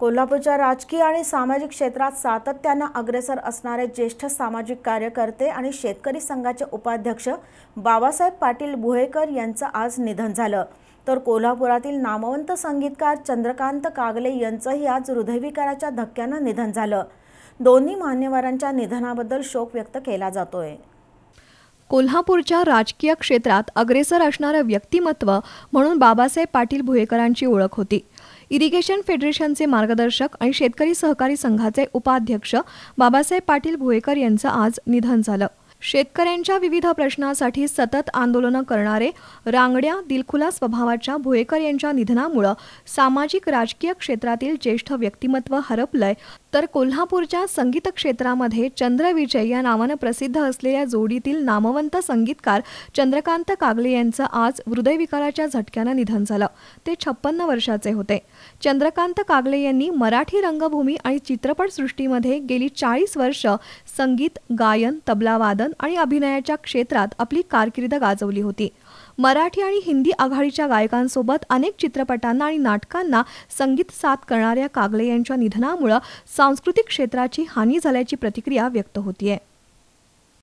कोल्हापूरच्या राजकीय आणि सामाजिक क्षेत्रात सातत्यानं अग्रेसर असणारे ज्येष्ठ सामाजिक कार्यकर्ते आणि शेतकरी संघाचे उपाध्यक्ष बाबासाहेब पाटील भुयेकर यांचं आज निधन झालं तर कोल्हापुरातील नामवंत संगीतकार चंद्रकांत कागले यांचंही आज हृदयविकाराच्या धक्क्यानं निधन झालं दोन्ही मान्यवरांच्या निधनाबद्दल शोक व्यक्त केला जातोय कोल्हापूरच्या राजकीय क्षेत्रात अग्रेसर असणारं व्यक्तिमत्व म्हणून बाबासाहेब पाटील भुयेकरांची ओळख होती इरिगेशन फेडरेशनचे मार्गदर्शक आणि शेतकरी सहकारी संघाचे उपाध्यक्ष बाबासाहेब पाटील भुयेकर यांचं आज निधन झालं शेतकऱ्यांच्या विविध प्रश्नांसाठी सतत आंदोलनं करणारे रांगड्या दिलखुला स्वभावाच्या भुयेकर यांच्या निधनामुळं सामाजिक राजकीय क्षेत्रातील ज्येष्ठ व्यक्तिमत्व हरपलंय तर कोल्हापूरच्या संगीत क्षेत्रामध्ये चंद्रविजय या नावानं प्रसिद्ध असलेल्या जोडीतील नामवंत संगीतकार चंद्रकांत कागले यांचं आज हृदयविकाराच्या झटक्यानं निधन झालं ते छप्पन्न वर्षाचे होते चंद्रकांत कागले यांनी मराठी रंगभूमी आणि चित्रपटसृष्टीमध्ये गेली चाळीस वर्ष संगीत गायन तबलावादन आणि अभिनयाच्या क्षेत्रात आपली कारकीर्द गाजवली होती मराठी आणि हिंदी आघाडीच्या गायकांसोबत अनेक चित्रपटांना आणि नाटकांना संगीत साथ करणाऱ्या कागले यांच्या निधनामुळं सांस्कृतिक क्षेत्राची हानी झाल्याची प्रतिक्रिया व्यक्त होतीये